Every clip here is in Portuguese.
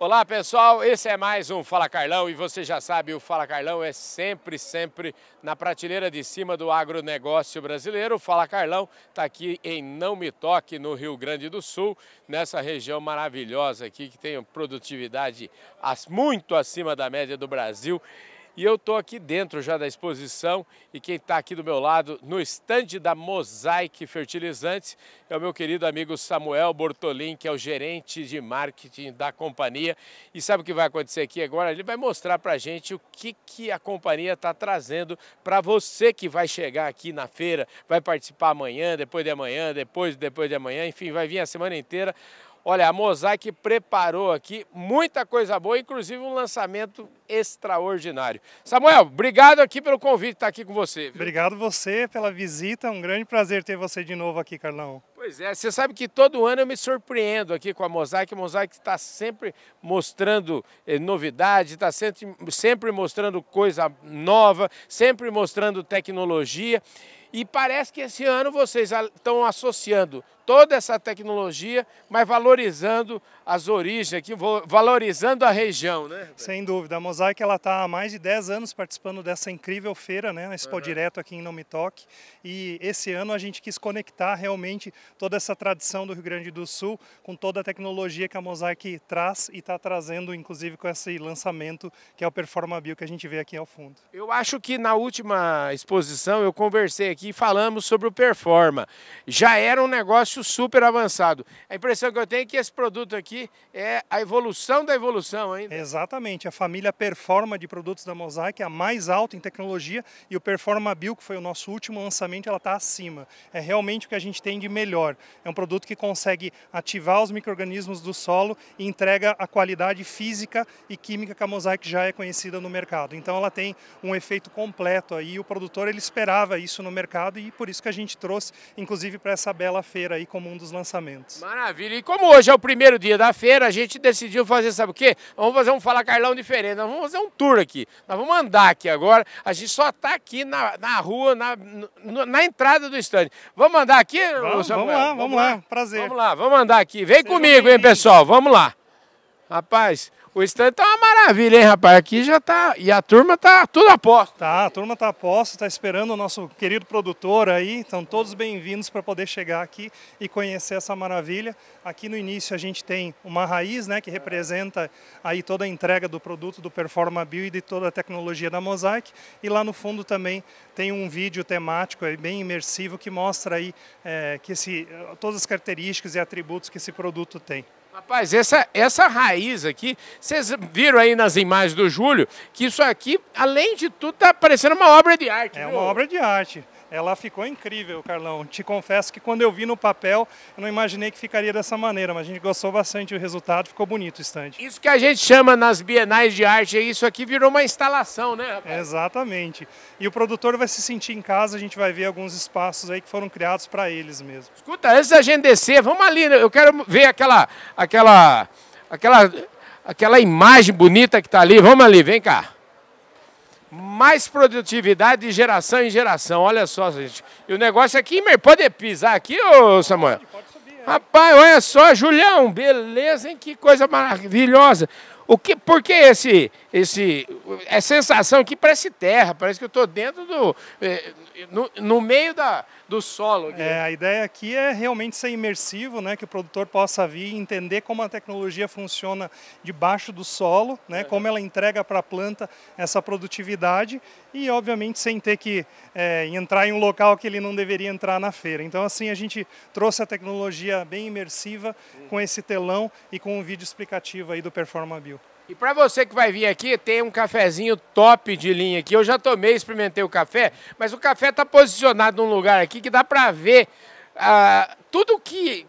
Olá pessoal, esse é mais um Fala Carlão e você já sabe, o Fala Carlão é sempre, sempre na prateleira de cima do agronegócio brasileiro. O Fala Carlão está aqui em Não Me Toque, no Rio Grande do Sul, nessa região maravilhosa aqui que tem produtividade muito acima da média do Brasil e eu estou aqui dentro já da exposição e quem está aqui do meu lado no estande da Mosaic Fertilizantes é o meu querido amigo Samuel Bortolin, que é o gerente de marketing da companhia. E sabe o que vai acontecer aqui agora? Ele vai mostrar para a gente o que, que a companhia está trazendo para você que vai chegar aqui na feira, vai participar amanhã, depois de amanhã, depois, depois de amanhã, enfim, vai vir a semana inteira Olha, a Mosaic preparou aqui muita coisa boa, inclusive um lançamento extraordinário. Samuel, obrigado aqui pelo convite estar aqui com você. Viu? Obrigado você pela visita, um grande prazer ter você de novo aqui, Carlão. Pois é, você sabe que todo ano eu me surpreendo aqui com a Mosaic. A Mosaic está sempre mostrando eh, novidade, está sempre, sempre mostrando coisa nova, sempre mostrando tecnologia. E parece que esse ano vocês estão associando toda essa tecnologia, mas valorizando as origens aqui, valorizando a região, né? Sem dúvida. A Mosaic está há mais de 10 anos participando dessa incrível feira, né? Na Expo uhum. Direto aqui em Toque. E esse ano a gente quis conectar realmente toda essa tradição do Rio Grande do Sul, com toda a tecnologia que a Mosaic traz e está trazendo, inclusive com esse lançamento que é o Performa Bio que a gente vê aqui ao fundo. Eu acho que na última exposição eu conversei aqui e falamos sobre o Performa. Já era um negócio super avançado. A impressão que eu tenho é que esse produto aqui é a evolução da evolução ainda. Exatamente. A família Performa de produtos da Mosaic é a mais alta em tecnologia e o Performa Bio, que foi o nosso último lançamento, ela está acima. É realmente o que a gente tem de melhor melhor. É um produto que consegue ativar os micro-organismos do solo e entrega a qualidade física e química que a Mosaic já é conhecida no mercado. Então ela tem um efeito completo aí, o produtor ele esperava isso no mercado e por isso que a gente trouxe, inclusive para essa bela feira aí como um dos lançamentos. Maravilha, e como hoje é o primeiro dia da feira, a gente decidiu fazer, sabe o quê? Vamos fazer um Fala Carlão diferente, nós vamos fazer um tour aqui, nós vamos andar aqui agora, a gente só está aqui na, na rua, na, na, entrada do estande. Vamos andar aqui, vamos, Vamos lá, vamos, lá. lá. Prazer. Vamos lá, vamos andar aqui. Vem Seja comigo, hein, pessoal? Vamos lá. Rapaz, o stand tá uma maravilha, hein, rapaz? Aqui já tá. E a turma tá tudo aposta. Tá, a turma tá aposta, está tá esperando o nosso querido produtor aí. Então, todos bem-vindos para poder chegar aqui e conhecer essa maravilha. Aqui no início a gente tem uma raiz, né, que representa aí toda a entrega do produto do Performa Bio e de toda a tecnologia da Mosaic. E lá no fundo também tem um vídeo temático aí, bem imersivo que mostra aí é, que esse, eh, todas as características e atributos que esse produto tem. Rapaz, essa, essa raiz aqui, vocês viram aí nas imagens do Júlio, que isso aqui, além de tudo, está parecendo uma obra de arte. É viu? uma obra de arte. Ela é, ficou incrível, Carlão. Te confesso que quando eu vi no papel, eu não imaginei que ficaria dessa maneira, mas a gente gostou bastante do resultado, ficou bonito o estande. Isso que a gente chama nas bienais de arte, é isso aqui virou uma instalação, né, rapaz? Exatamente. E o produtor vai se sentir em casa, a gente vai ver alguns espaços aí que foram criados para eles mesmo. Escuta, antes da gente descer, vamos ali, né? eu quero ver aquela aquela aquela aquela imagem bonita que está ali. Vamos ali, vem cá mais produtividade de geração em geração. Olha só, gente. E o negócio aqui, mas pode pisar aqui, ô Samuel? Pode, pode subir, é. Rapaz, olha só, Julião, beleza, hein? Que coisa maravilhosa. O que, por que esse, esse, é sensação que parece terra, parece que eu estou dentro do... Eh, no, no meio da, do solo. É, a ideia aqui é realmente ser imersivo, né, que o produtor possa vir entender como a tecnologia funciona debaixo do solo, né, como ela entrega para a planta essa produtividade e, obviamente, sem ter que é, entrar em um local que ele não deveria entrar na feira. Então, assim, a gente trouxe a tecnologia bem imersiva uhum. com esse telão e com um vídeo explicativo aí do Performa Bio. E para você que vai vir aqui, tem um cafezinho top de linha aqui. Eu já tomei, experimentei o café, mas o café está posicionado num lugar aqui que dá para ver ah, tudo que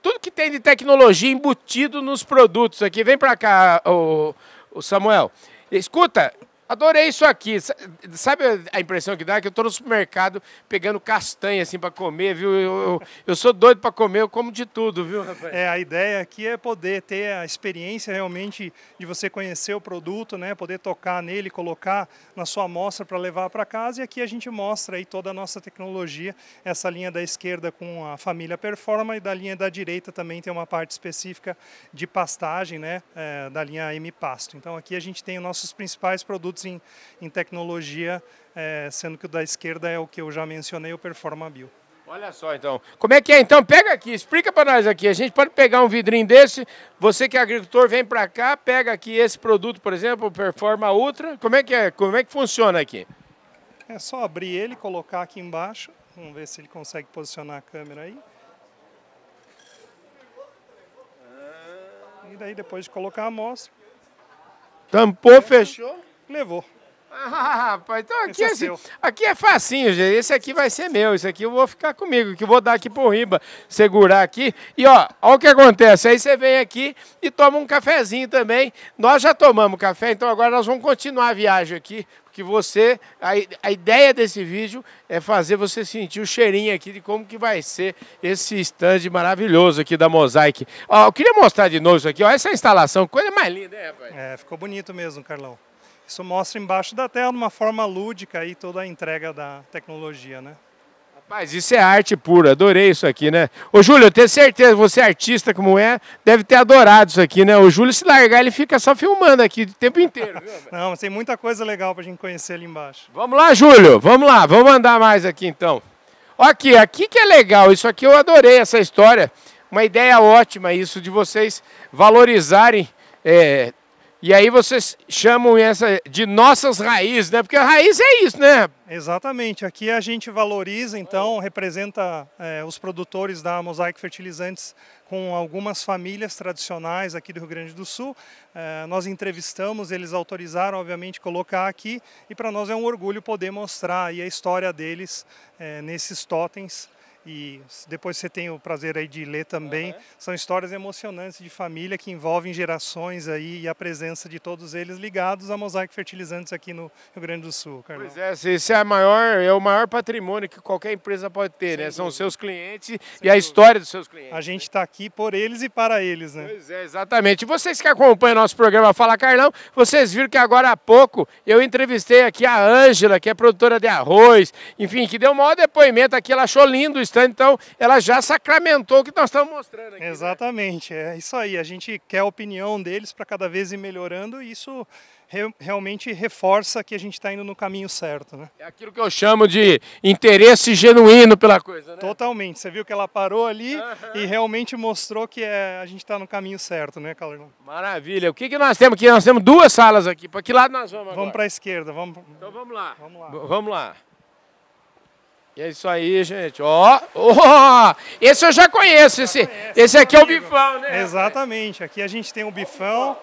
tudo que tem de tecnologia embutido nos produtos aqui. Vem para cá, o, o Samuel. Escuta, Adorei isso aqui. Sabe a impressão que dá? Que eu estou no supermercado pegando castanha assim para comer, viu? Eu, eu, eu sou doido para comer, eu como de tudo, viu, rapaz? É, a ideia aqui é poder ter a experiência realmente de você conhecer o produto, né? Poder tocar nele, colocar na sua amostra para levar para casa. E aqui a gente mostra aí toda a nossa tecnologia, essa linha da esquerda com a família Performa e da linha da direita também tem uma parte específica de pastagem, né? É, da linha M Pasto. Então aqui a gente tem os nossos principais produtos em, em tecnologia, é, sendo que o da esquerda é o que eu já mencionei, o Performa Bio. Olha só então. Como é que é então? Pega aqui, explica para nós aqui. A gente pode pegar um vidrinho desse, você que é agricultor vem para cá, pega aqui esse produto, por exemplo, o Performa Ultra. Como é que é? Como é que funciona aqui? É só abrir ele, colocar aqui embaixo. Vamos ver se ele consegue posicionar a câmera aí. E daí depois de colocar a amostra. Tampou, fechou? Levou. Ah, rapaz, então aqui, é, fácil é assim, aqui é facinho, gente. Esse aqui vai ser meu. Esse aqui eu vou ficar comigo, que eu vou dar aqui pro Riba segurar aqui. E ó, ó o que acontece. Aí você vem aqui e toma um cafezinho também. Nós já tomamos café, então agora nós vamos continuar a viagem aqui. Porque você, a, a ideia desse vídeo é fazer você sentir o cheirinho aqui de como que vai ser esse stand maravilhoso aqui da Mosaic. Ó, eu queria mostrar de novo isso aqui, ó. Essa instalação, coisa mais linda, né, rapaz? É, ficou bonito mesmo, Carlão. Isso mostra embaixo da tela, de uma forma lúdica, aí, toda a entrega da tecnologia, né? Rapaz, isso é arte pura, adorei isso aqui, né? Ô Júlio, eu tenho certeza, você é artista como é, deve ter adorado isso aqui, né? O Júlio se largar, ele fica só filmando aqui o tempo inteiro. Viu, Não, mas tem muita coisa legal pra gente conhecer ali embaixo. Vamos lá, Júlio, vamos lá, vamos andar mais aqui então. Aqui, aqui que é legal, isso aqui eu adorei essa história. Uma ideia ótima isso de vocês valorizarem é, e aí vocês chamam essa de nossas raízes, né? Porque a raiz é isso, né? Exatamente. Aqui a gente valoriza, então, representa é, os produtores da Mosaic Fertilizantes com algumas famílias tradicionais aqui do Rio Grande do Sul. É, nós entrevistamos, eles autorizaram, obviamente, colocar aqui. E para nós é um orgulho poder mostrar a história deles é, nesses totens e depois você tem o prazer aí de ler também. Uhum. São histórias emocionantes de família que envolvem gerações aí e a presença de todos eles ligados a Mosaico Fertilizantes aqui no Rio Grande do Sul, Carlão. Pois é, esse é, maior, é o maior patrimônio que qualquer empresa pode ter, Sem né? Dúvida. São seus clientes Sem e a história dos seus clientes. A né? gente está né? aqui por eles e para eles, né? Pois é, exatamente. E vocês que acompanham nosso programa Fala Carlão, vocês viram que agora há pouco eu entrevistei aqui a Ângela, que é produtora de arroz, enfim, que deu um maior depoimento aqui, ela achou lindo o cristã, então ela já sacramentou o que nós estamos mostrando aqui. Né? Exatamente, né? é isso aí. A gente quer a opinião deles para cada vez ir melhorando e isso re realmente reforça que a gente está indo no caminho certo. Né? É aquilo que eu chamo de interesse genuíno pela coisa, né? Totalmente. Você viu que ela parou ali uhum. e realmente mostrou que é, a gente está no caminho certo, né, Carlão? Maravilha. O que, que nós temos aqui? Nós temos duas salas aqui. Para que lado nós vamos agora? Vamos para a esquerda. Vamos... Então vamos lá. Vamos lá. B vamos lá. E é isso aí, gente. Ó, oh, oh, esse eu já conheço. Já esse, conhece, esse aqui amigo. é o bifão, né? Exatamente. Aqui a gente tem o bifão.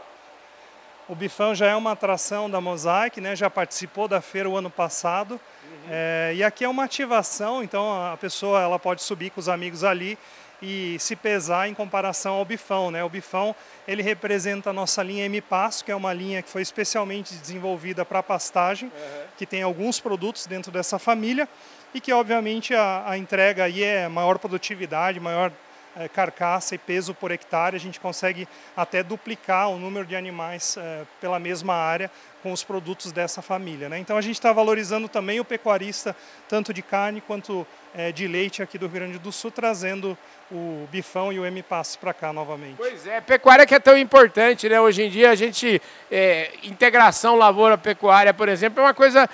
O bifão já é uma atração da Mosaic, né? Já participou da feira o ano passado. Uhum. É, e aqui é uma ativação. Então a pessoa ela pode subir com os amigos ali e se pesar em comparação ao Bifão. Né? O Bifão ele representa a nossa linha M Passo, que é uma linha que foi especialmente desenvolvida para pastagem, uhum. que tem alguns produtos dentro dessa família e que obviamente a, a entrega aí é maior produtividade, maior eh, carcaça e peso por hectare, a gente consegue até duplicar o número de animais eh, pela mesma área com os produtos dessa família. Né? Então a gente está valorizando também o pecuarista, tanto de carne quanto eh, de leite aqui do Rio Grande do Sul, trazendo o bifão e o m para cá novamente. Pois é, pecuária que é tão importante, né? Hoje em dia a gente, é, integração lavoura-pecuária, por exemplo, é uma coisa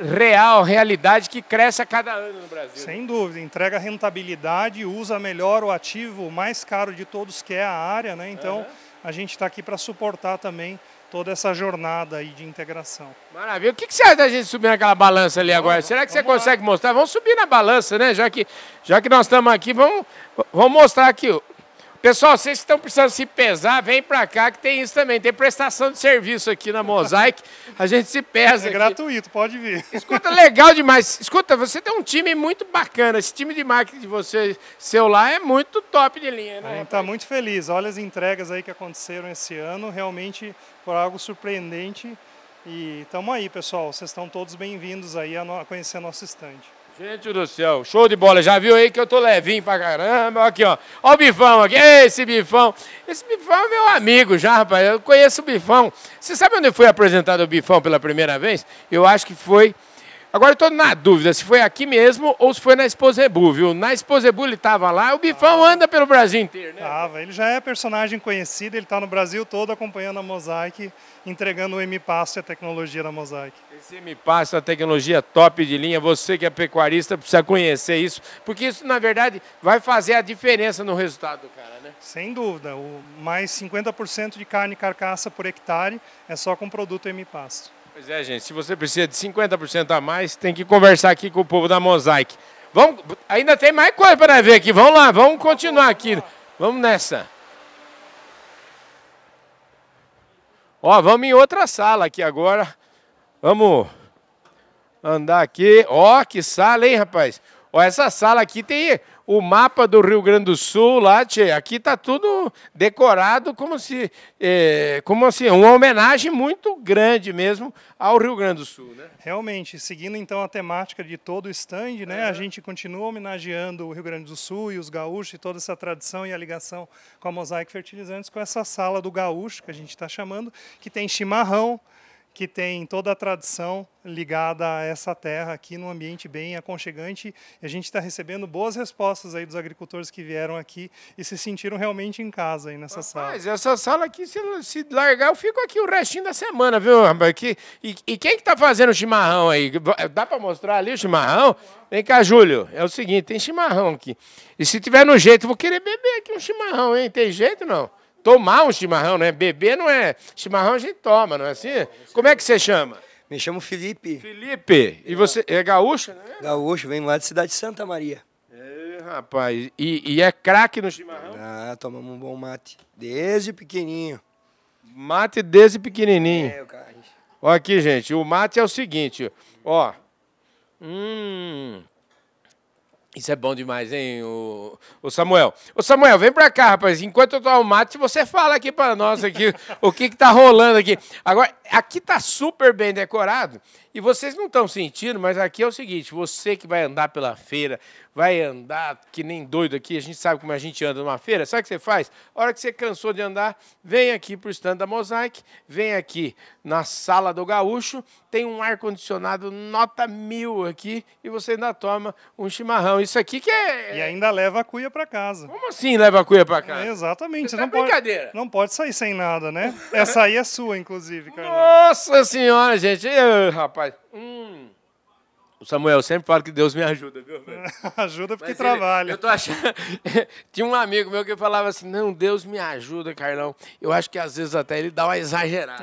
real, realidade que cresce a cada ano no Brasil. Sem dúvida, entrega rentabilidade, usa melhor o ativo mais caro de todos, que é a área, né? Então uhum. a gente está aqui para suportar também toda essa jornada aí de integração. Maravilha. O que, que você acha da gente subir naquela balança ali agora? Vamos, Será que você consegue mostrar? Vamos subir na balança, né? Já que, já que nós estamos aqui, vamos, vamos mostrar aqui Pessoal, vocês estão precisando se pesar, vem para cá que tem isso também. Tem prestação de serviço aqui na Mosaic. A gente se pesa. É aqui. gratuito, pode vir. Escuta, legal demais. Escuta, você tem um time muito bacana. Esse time de marketing de você, seu lá, é muito top de linha, né? A gente está muito feliz. Olha as entregas aí que aconteceram esse ano. Realmente foi algo surpreendente. E estamos aí, pessoal. Vocês estão todos bem-vindos aí a, a conhecer nosso estande. Gente do céu, show de bola. Já viu aí que eu tô levinho pra caramba. Aqui, ó. Ó o bifão aqui. Esse bifão. Esse bifão é meu amigo já, rapaz. Eu conheço o bifão. Você sabe onde foi apresentado o bifão pela primeira vez? Eu acho que foi Agora eu estou na dúvida se foi aqui mesmo ou se foi na Exposebu, viu? Na Exposebu ele estava lá, o Bifão ah, anda pelo Brasil inteiro, né? Tava, ele já é personagem conhecido, ele está no Brasil todo acompanhando a Mosaic, entregando o M-Passo e a tecnologia da Mosaic. Esse M-Passo é tecnologia top de linha, você que é pecuarista precisa conhecer isso, porque isso na verdade vai fazer a diferença no resultado do cara, né? Sem dúvida, o mais 50% de carne e carcaça por hectare é só com produto M-Passo. Pois é, gente, se você precisa de 50% a mais, tem que conversar aqui com o povo da Mosaic. Vamos, ainda tem mais coisa para ver aqui. Vamos lá, vamos continuar aqui. Vamos nessa. Ó, vamos em outra sala aqui agora. Vamos andar aqui. Ó, que sala, hein, rapaz? Ó, essa sala aqui tem o mapa do Rio Grande do Sul lá, tchê. Aqui tá tudo decorado como se, é, como assim, é uma homenagem muito grande mesmo ao Rio Grande do Sul, né? Realmente, seguindo então a temática de todo o stand, né? É. A gente continua homenageando o Rio Grande do Sul e os gaúchos e toda essa tradição e a ligação com a Mosaic Fertilizantes com essa sala do gaúcho que a gente está chamando, que tem chimarrão, que tem toda a tradição ligada a essa terra aqui num ambiente bem aconchegante. E a gente está recebendo boas respostas aí dos agricultores que vieram aqui e se sentiram realmente em casa aí nessa rapaz, sala. Mas essa sala aqui, se, se, largar, eu fico aqui o restinho da semana, viu, Aqui. e, e, quem que está fazendo o chimarrão aí? Dá para mostrar ali o chimarrão? Vem cá, Júlio. É o seguinte, tem chimarrão aqui. E se tiver no jeito, vou querer beber aqui um chimarrão, hein? Tem jeito não? Tomar um chimarrão, né? Beber não é. Chimarrão a gente toma, não é assim? Como é que você chama? Me chamo Felipe. Felipe, e você é gaúcho, né? Gaúcho, venho lá de Cidade Santa Maria. É, rapaz, e, e é craque no chimarrão? Ah, tomamos um bom mate. Desde pequenininho. Mate desde pequenininho. É, cara. Ó aqui, gente, o mate é o seguinte, ó. Hum, isso é bom demais, hein, o, o Samuel. Ô, Samuel, vem para cá, rapaz. Enquanto eu ao mate, você fala aqui para nós aqui o que que tá rolando aqui. Agora, aqui tá super bem decorado e vocês não estão sentindo, mas aqui é o seguinte, você que vai andar pela feira, vai andar que nem doido aqui, a gente sabe como a gente anda numa feira, sabe o que você faz? A hora que você cansou de andar, vem aqui para o stand da Mosaic, vem aqui na sala do Gaúcho, tem um ar-condicionado nota mil aqui e você ainda toma um chimarrão. Isso aqui que é... E ainda leva a cuia para casa. Como assim leva a cuia para casa? É, exatamente. Você tá não brincadeira. Pode, não pode sair sem nada, né? Essa aí é sua, inclusive, Carlão. Nossa senhora, gente. Eu, rapaz, o Samuel sempre fala que Deus me ajuda, viu? Velho? ajuda porque trabalha. eu tô achando. Tinha um amigo meu que falava assim: não, Deus me ajuda, Carlão. Eu acho que às vezes até ele dá uma exagerada.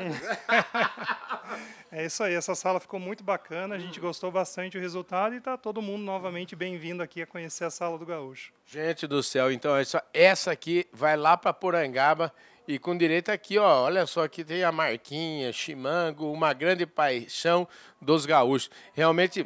é isso aí, essa sala ficou muito bacana, a gente hum. gostou bastante do resultado e tá todo mundo novamente bem-vindo aqui a conhecer a sala do Gaúcho. Gente do céu, então é só, essa aqui vai lá para Porangaba. E com direito aqui, ó, olha só, aqui tem a marquinha, chimango, uma grande paixão dos gaúchos. Realmente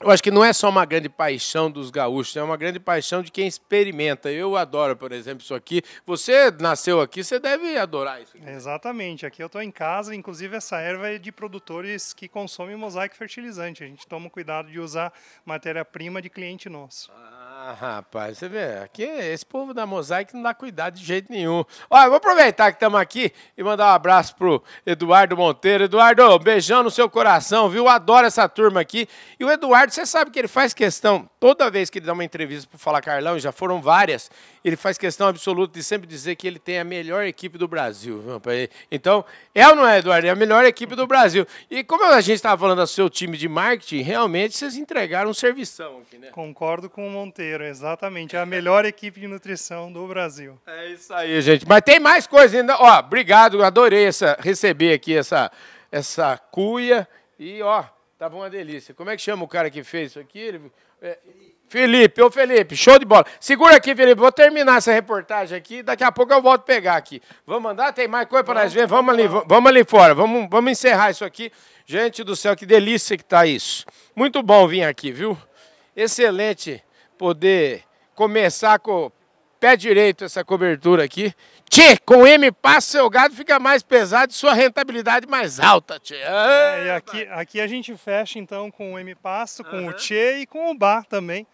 eu acho que não é só uma grande paixão dos gaúchos, é uma grande paixão de quem experimenta. Eu adoro, por exemplo, isso aqui. Você nasceu aqui, você deve adorar isso. Aqui. Exatamente. Aqui eu estou em casa, inclusive essa erva é de produtores que consomem mosaico fertilizante. A gente toma cuidado de usar matéria-prima de cliente nosso. Ah. Ah, rapaz, você vê, aqui esse povo da Mosaic não dá cuidado de jeito nenhum. Olha, vou aproveitar que estamos aqui e mandar um abraço pro Eduardo Monteiro. Eduardo, um beijão no seu coração, viu? Adoro essa turma aqui. E o Eduardo, você sabe que ele faz questão, toda vez que ele dá uma entrevista para Fala Carlão, e já foram várias, ele faz questão absoluta de sempre dizer que ele tem a melhor equipe do Brasil. Então, é ou não é, Eduardo? É a melhor equipe do Brasil. E como a gente estava falando do seu time de marketing, realmente vocês entregaram um servição aqui, né? Concordo com o Monteiro exatamente. É a melhor equipe de nutrição do Brasil. É isso aí, gente. Mas tem mais coisa ainda. Ó, obrigado, adorei essa, receber aqui essa, essa cuia. E, ó, tava uma delícia. Como é que chama o cara que fez isso aqui? Ele, é, Felipe, ô Felipe, show de bola. Segura aqui, Felipe, vou terminar essa reportagem aqui, daqui a pouco eu volto pegar aqui. Vamos mandar Tem mais coisa para nós ver? Vamos ali, vamos ali fora, vamos, vamos encerrar isso aqui. Gente do céu, que delícia que tá isso. Muito bom vir aqui, viu? Excelente poder começar com o pé direito essa cobertura aqui. Tchê, com M passo seu gado fica mais pesado e sua rentabilidade mais alta, tchê. É, e aqui, aqui a gente fecha então com o M passo, com uhum. o tchê e com o bar também.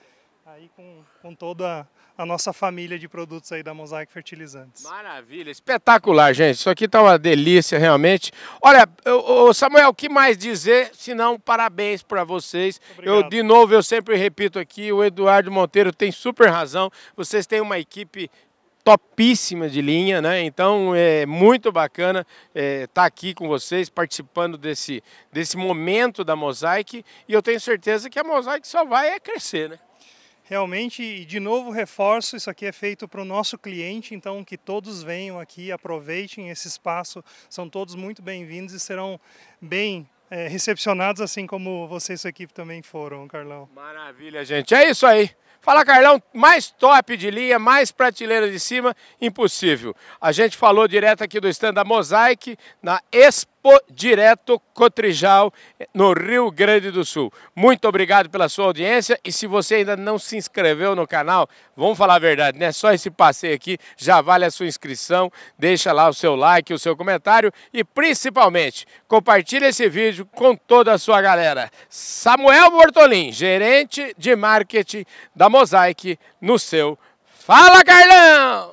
Aí com, com toda a a nossa família de produtos aí da Mosaic Fertilizantes. Maravilha, espetacular, gente. Isso aqui tá uma delícia, realmente. Olha, o Samuel, o que mais dizer, senão parabéns para vocês. Obrigado. Eu, de novo, eu sempre repito aqui, o Eduardo Monteiro tem super razão. Vocês têm uma equipe topíssima de linha, né? Então é muito bacana estar é, tá aqui com vocês, participando desse, desse momento da Mosaic. E eu tenho certeza que a Mosaic só vai crescer, né? realmente, de novo reforço, isso aqui é feito para o nosso cliente, então que todos venham aqui, aproveitem esse espaço, são todos muito bem-vindos e serão bem é, recepcionados, assim como você e sua equipe também foram, Carlão. Maravilha, gente. É isso aí. Fala, Carlão, mais top de linha, mais prateleira de cima, impossível. A gente falou direto aqui do stand da Mosaic, na Expo direto Cotrijal, no Rio Grande do Sul. Muito obrigado pela sua audiência e se você ainda não se inscreveu no canal, vamos falar a verdade, né? Só esse passeio aqui já vale a sua inscrição, deixa lá o seu like, o seu comentário e principalmente compartilhe esse vídeo com toda a sua galera. Samuel Bortolin, gerente de marketing da Mosaic no seu Fala Carlão!